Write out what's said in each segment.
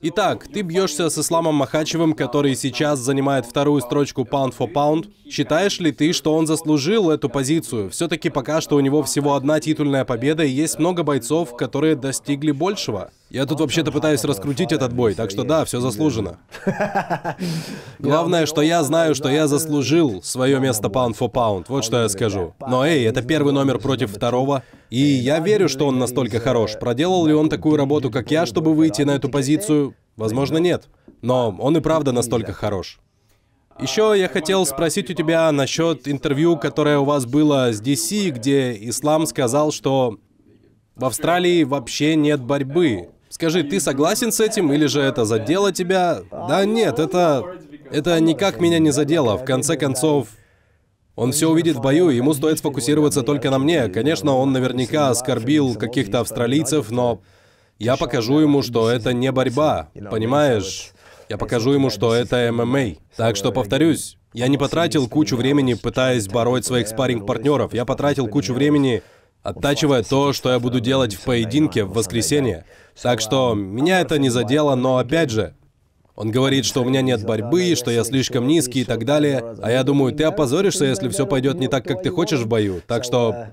Итак, ты бьешься с Исламом Махачевым, который сейчас занимает вторую строчку Pound for Pound. Считаешь ли ты, что он заслужил эту позицию? Все-таки пока что у него всего одна титульная победа и есть много бойцов, которые достигли большего. Я тут вообще-то пытаюсь раскрутить этот бой, так что да, все заслужено. Главное, что я знаю, что я заслужил свое место паунд for паунд. Вот что я скажу. Но эй, это первый номер против второго. И я верю, что он настолько хорош. Проделал ли он такую работу, как я, чтобы выйти на эту позицию? Возможно, нет. Но он и правда настолько хорош. А, Еще я хотел спросить у типа, тебя насчет интервью, которое у вас было с DC, где Ислам сказал, что в Австралии вообще нет борьбы. Скажи, ты согласен с этим или же это задело тебя? Да нет, это... Это никак меня не задело. В конце концов, он все увидит в бою, ему стоит сфокусироваться только на мне. Конечно, он наверняка оскорбил каких-то австралийцев, но я покажу ему, что это не борьба, понимаешь? Я покажу ему, что это ММА. Так что повторюсь, я не потратил кучу времени, пытаясь бороть своих спарринг-партнеров. Я потратил кучу времени оттачивая то, что я буду делать в поединке в воскресенье. Так что меня это не задело, но опять же, он говорит, что у меня нет борьбы, что я слишком низкий и так далее. А я думаю, ты опозоришься, если все пойдет не так, как ты хочешь в бою. Так что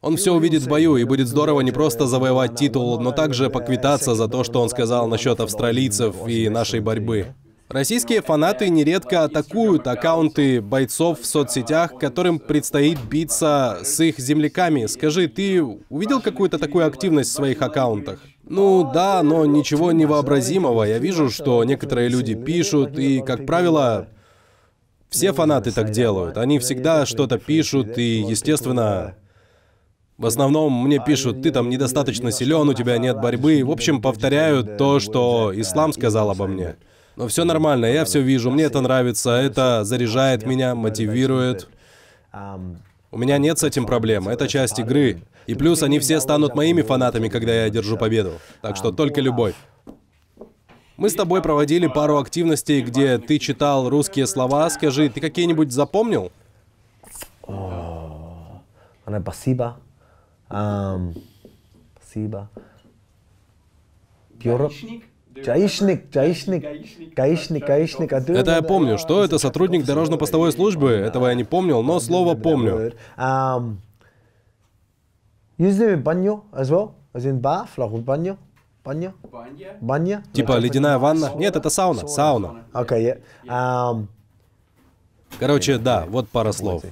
он все увидит в бою, и будет здорово не просто завоевать титул, но также поквитаться за то, что он сказал насчет австралийцев и нашей борьбы. Российские фанаты нередко атакуют аккаунты бойцов в соцсетях, которым предстоит биться с их земляками. Скажи, ты увидел какую-то такую активность в своих аккаунтах? Ну да, но ничего невообразимого. Я вижу, что некоторые люди пишут, и, как правило, все фанаты так делают. Они всегда что-то пишут, и, естественно, в основном мне пишут, ты там недостаточно силен, у тебя нет борьбы. В общем, повторяют то, что ислам сказал обо мне. Но все нормально, я все вижу, мне это нравится, это заряжает меня, мотивирует. У меня нет с этим проблем, это часть игры. И плюс они все станут моими фанатами, когда я одержу победу. Так что только любовь. Мы с тобой проводили пару активностей, где ты читал русские слова. Скажи, ты какие-нибудь запомнил? Она спасибо. Спасибо. Гаишник? Гаишник, гаишник, гаишник, гаишник. А это я помню. Что а, это сотрудник дорожно-постовой службы? Этого я не помнил, но слово помню. Used баню as well, as in bath, like баню. Баня? Баня? Типа ну, ледяная ванна? Нет, это сауна. Сауна. Окей. Короче, да, вот пара слов.